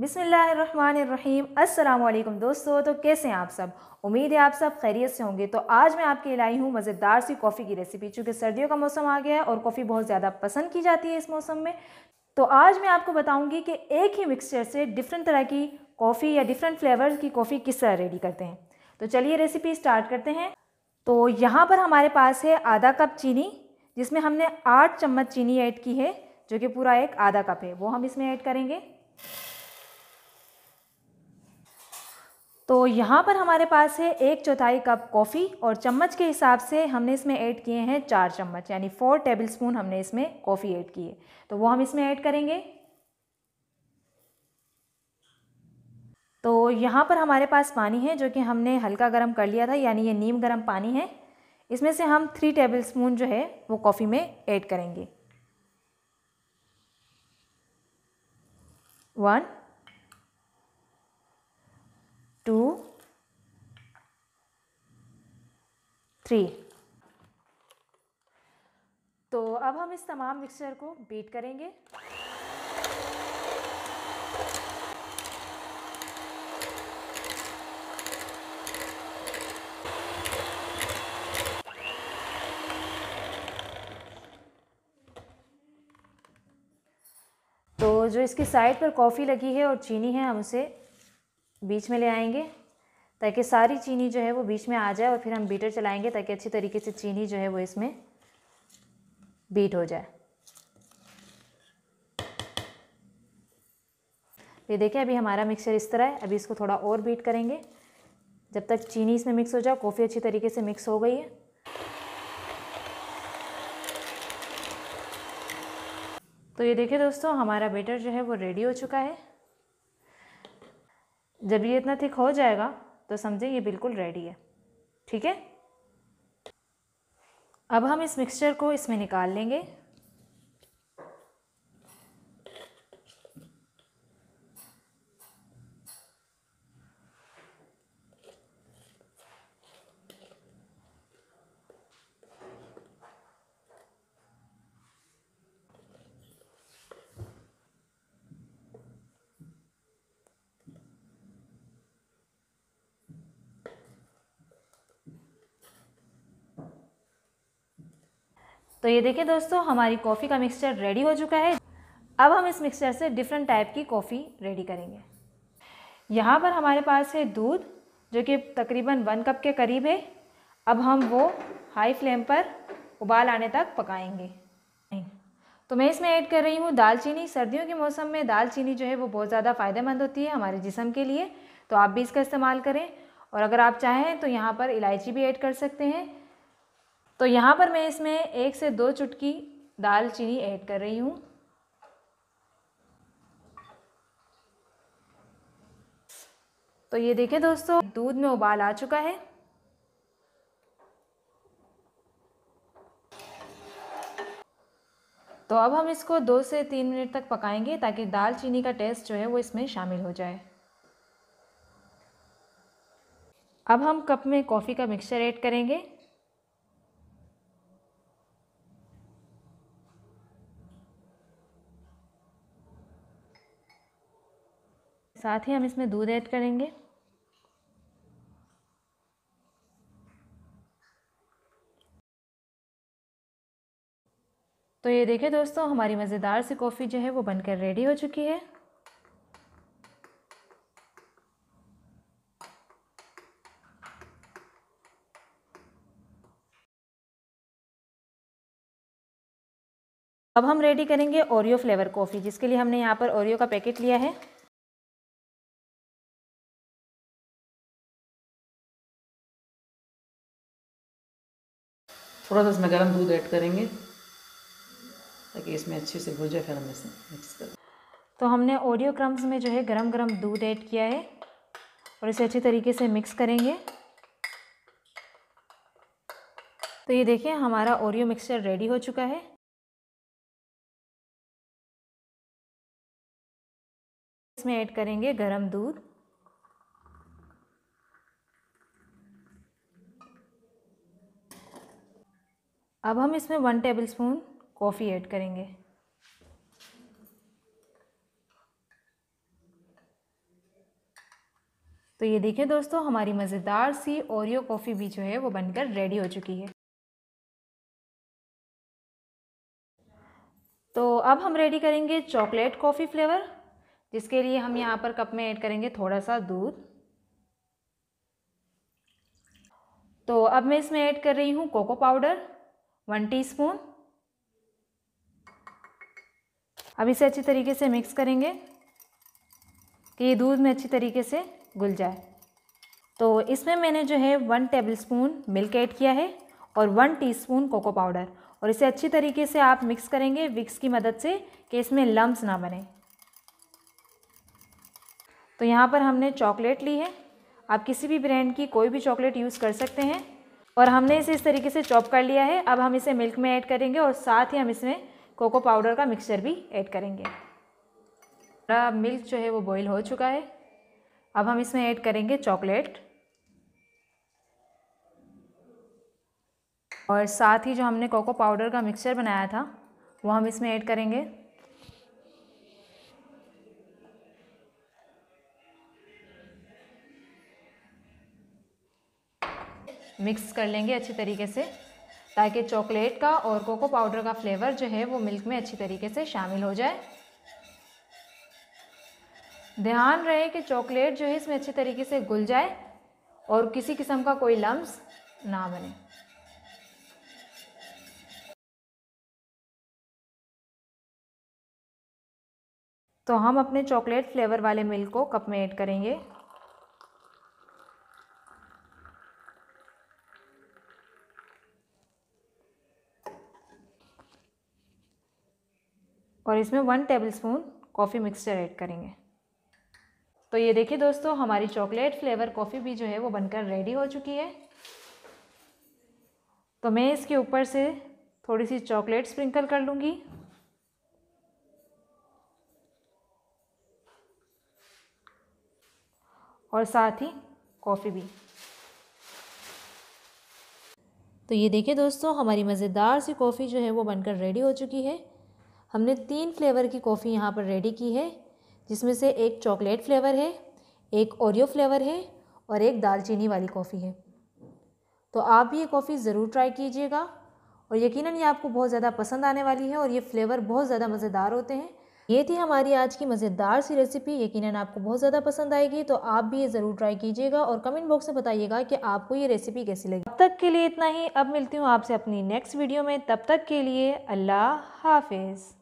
बिसमीम अल्लाम दोस्तों तो कैसे हैं आप सब उम्मीद है आप सब खैरियत से होंगे तो आज मैं आपके लाई हूँ मज़ेदार सी कॉफ़ी की रेसिपी चूँकि सर्दियों का मौसम आ गया है और कॉफ़ी बहुत ज़्यादा पसंद की जाती है इस मौसम में तो आज मैं आपको बताऊँगी कि एक ही मिक्सचर से डिफरेंट तरह की कॉफ़ी या डिफरेंट फ्लेवर की कॉफ़ी किस तरह रेडी करते हैं तो चलिए रेसिपी स्टार्ट करते हैं तो यहाँ पर हमारे पास है आधा कप चीनी जिसमें हमने आठ चम्मच चीनी ऐड की है जो कि पूरा एक आधा कप है वो हम इसमें ऐड करेंगे तो यहाँ पर हमारे पास है एक चौथाई कप कॉफ़ी और चम्मच के हिसाब से हमने इसमें ऐड किए हैं चार चम्मच यानी फोर टेबल स्पून हमने इसमें कॉफ़ी ऐड की है तो वो हम इसमें ऐड करेंगे तो यहाँ पर हमारे पास पानी है जो कि हमने हल्का गर्म कर लिया था यानी ये नीम गर्म पानी है इसमें से हम थ्री टेबल स्पून जो है वो कॉफ़ी में ऐड करेंगे वन थ्री तो अब हम इस तमाम मिक्सचर को बीट करेंगे तो जो इसके साइड पर कॉफ़ी लगी है और चीनी है हम उसे बीच में ले आएंगे ताकि सारी चीनी जो है वो बीच में आ जाए और फिर हम बीटर चलाएंगे ताकि अच्छी तरीके से चीनी जो है वो इसमें बीट हो जाए ये देखिए अभी हमारा मिक्सचर इस तरह है अभी इसको थोड़ा और बीट करेंगे जब तक चीनी इसमें मिक्स हो जाए कॉफ़ी अच्छी तरीके से मिक्स हो गई है तो ये देखिए दोस्तों हमारा बेटर जो है वो रेडी हो चुका है जब ये इतना थिक हो जाएगा तो समझे ये बिल्कुल रेडी है ठीक है अब हम इस मिक्सचर को इसमें निकाल लेंगे तो ये देखिए दोस्तों हमारी कॉफ़ी का मिक्सचर रेडी हो चुका है अब हम इस मिक्सचर से डिफरेंट टाइप की कॉफ़ी रेडी करेंगे यहाँ पर हमारे पास है दूध जो कि तकरीबन वन कप के करीब है अब हम वो हाई फ्लेम पर उबाल आने तक पकाएंगे तो मैं इसमें ऐड कर रही हूँ दालचीनी सर्दियों के मौसम में दालचीनी जो है वो बहुत ज़्यादा फ़ायदेमंद होती है हमारे जिसम के लिए तो आप भी इसका इस्तेमाल करें और अगर आप चाहें तो यहाँ पर इलायची भी ऐड कर सकते हैं तो यहाँ पर मैं इसमें एक से दो चुटकी दालचीनी ऐड कर रही हूँ तो ये देखें दोस्तों दूध में उबाल आ चुका है तो अब हम इसको दो से तीन मिनट तक पकाएंगे ताकि दालचीनी का टेस्ट जो है वो इसमें शामिल हो जाए अब हम कप में कॉफ़ी का मिक्सचर ऐड करेंगे साथ ही हम इसमें दूध ऐड करेंगे तो ये देखें दोस्तों हमारी मज़ेदार सी कॉफ़ी जो है वो बनकर रेडी हो चुकी है अब हम रेडी करेंगे ओरियो फ्लेवर कॉफ़ी जिसके लिए हमने यहाँ पर ओरियो का पैकेट लिया है थोड़ा सा इसमें गर्म दूध ऐड करेंगे ताकि इसमें अच्छे से घुल जाए फिर हम इसे मिक्स कर तो हमने ओरियो क्रम्स में जो है गरम गरम दूध ऐड किया है और इसे अच्छी तरीके से मिक्स करेंगे तो ये देखिए हमारा ओरियो मिक्सचर रेडी हो चुका है इसमें ऐड करेंगे गरम दूध अब हम इसमें one tablespoon coffee add करेंगे तो ये देखें दोस्तों हमारी मज़ेदार सी ओरियो कॉफ़ी भी जो है वो बनकर रेडी हो चुकी है तो अब हम रेडी करेंगे चॉकलेट कॉफ़ी फ्लेवर जिसके लिए हम यहाँ पर कप में ऐड करेंगे थोड़ा सा दूध तो अब मैं इसमें ऐड कर रही हूँ कोको पाउडर वन टीस्पून अब इसे अच्छी तरीके से मिक्स करेंगे कि ये दूध में अच्छी तरीके से घुल जाए तो इसमें मैंने जो है वन टेबलस्पून मिल्क ऐड किया है और वन टीस्पून कोको पाउडर और इसे अच्छी तरीके से आप मिक्स करेंगे विक्स की मदद से कि इसमें लम्ब ना बने तो यहाँ पर हमने चॉकलेट ली है आप किसी भी ब्रांड की कोई भी चॉकलेट यूज़ कर सकते हैं और हमने इसे इस तरीके से चॉप कर लिया है अब हम इसे मिल्क में ऐड करेंगे और साथ ही हम इसमें कोको पाउडर का मिक्सचर भी ऐड करेंगे हमारा मिल्क जो है वो बॉईल हो चुका है अब हम इसमें ऐड करेंगे चॉकलेट और साथ ही जो हमने कोको पाउडर का मिक्सचर बनाया था वो हम इसमें ऐड करेंगे मिक्स कर लेंगे अच्छी तरीके से ताकि चॉकलेट का और कोको पाउडर का फ्लेवर जो है वो मिल्क में अच्छी तरीके से शामिल हो जाए ध्यान रहे कि चॉकलेट जो है इसमें अच्छी तरीके से घुल जाए और किसी किस्म का कोई लम्स ना बने तो हम अपने चॉकलेट फ्लेवर वाले मिल्क को कप में ऐड करेंगे और इसमें one tablespoon coffee mixture add करेंगे तो ये देखिए दोस्तों हमारी चॉकलेट फ्लेवर कॉफ़ी भी जो है वो बनकर रेडी हो चुकी है तो मैं इसके ऊपर से थोड़ी सी चॉकलेट स्प्रिंकल कर लूँगी और साथ ही कॉफ़ी भी तो ये देखिए दोस्तों हमारी मज़ेदार सी कॉफ़ी जो है वो बनकर रेडी हो चुकी है हमने तीन फ्लेवर की कॉफ़ी यहाँ पर रेडी की है जिसमें से एक चॉकलेट फ्लेवर है एक ओरियो फ्लेवर है और एक दालचीनी वाली कॉफ़ी है तो आप भी ये कॉफ़ी ज़रूर ट्राई कीजिएगा और यकीनन ये आपको बहुत ज़्यादा पसंद आने वाली है और ये फ्लेवर बहुत ज़्यादा मज़ेदार होते हैं ये थी हमारी आज की मज़ेदार सी रेसिपी यकीनन आपको बहुत ज़्यादा पसंद आएगी तो आप भी ये ज़रूर ट्राई कीजिएगा और कमेंट बॉक्स में बताइएगा कि आपको ये रेसिपी कैसी लगी अब तक के लिए इतना ही अब मिलती हूँ आपसे अपनी नेक्स्ट वीडियो में तब तक के लिए अल्लाह हाफिज़